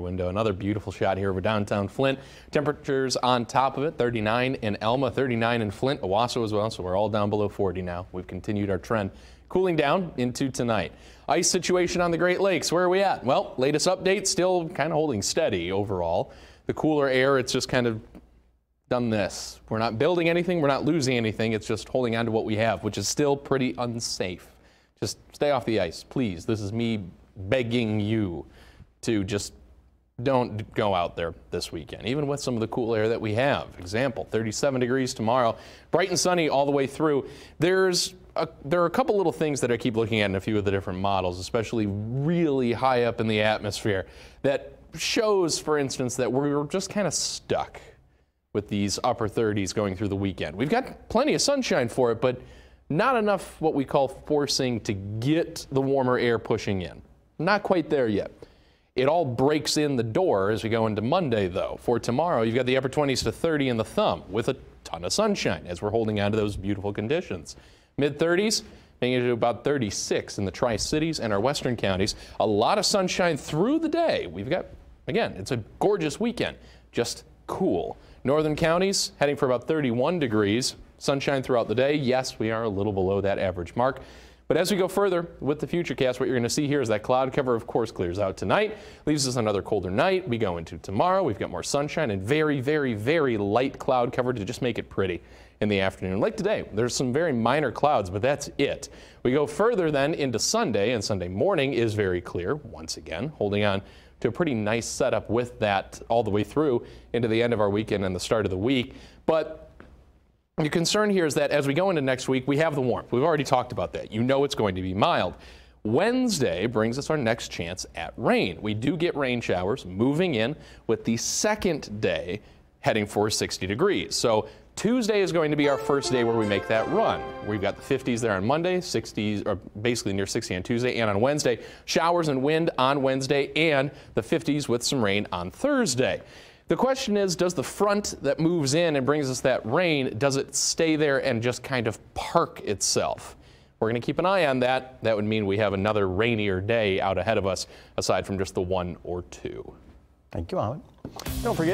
window. Another beautiful shot here over downtown Flint. Temperatures on top of it 39 in Elma, 39 in Flint, Owasso as well. So we're all down below 40 now. We've continued our trend cooling down into tonight. Ice situation on the Great Lakes. Where are we at? Well, latest update still kind of holding steady overall. The cooler air, it's just kind of done this. We're not building anything. We're not losing anything. It's just holding on to what we have, which is still pretty unsafe. Just stay off the ice, please. This is me begging you to just don't go out there this weekend, even with some of the cool air that we have. Example, 37 degrees tomorrow, bright and sunny all the way through. There's a, there are a couple little things that I keep looking at in a few of the different models, especially really high up in the atmosphere, that shows, for instance, that we're just kind of stuck with these upper 30s going through the weekend. We've got plenty of sunshine for it, but not enough what we call forcing to get the warmer air pushing in. Not quite there yet. It all breaks in the door as we go into Monday, though. For tomorrow, you've got the upper 20s to 30 in the thumb with a ton of sunshine as we're holding on to those beautiful conditions. Mid 30s, making it to about 36 in the Tri Cities and our western counties. A lot of sunshine through the day. We've got, again, it's a gorgeous weekend, just cool. Northern counties heading for about 31 degrees. Sunshine throughout the day. Yes, we are a little below that average mark. But as we go further with the Futurecast, what you're going to see here is that cloud cover, of course, clears out tonight, leaves us another colder night. We go into tomorrow, we've got more sunshine and very, very, very light cloud cover to just make it pretty in the afternoon. Like today, there's some very minor clouds, but that's it. We go further then into Sunday, and Sunday morning is very clear once again, holding on to a pretty nice setup with that all the way through into the end of our weekend and the start of the week. But the concern here is that as we go into next week, we have the warmth. We've already talked about that. You know it's going to be mild. Wednesday brings us our next chance at rain. We do get rain showers moving in with the second day heading for 60 degrees. So Tuesday is going to be our first day where we make that run. We've got the 50s there on Monday, 60s, or basically near 60 on Tuesday and on Wednesday. Showers and wind on Wednesday and the 50s with some rain on Thursday. The question is, does the front that moves in and brings us that rain, does it stay there and just kind of park itself? We're going to keep an eye on that. That would mean we have another rainier day out ahead of us, aside from just the one or two. Thank you, Alan. Don't forget.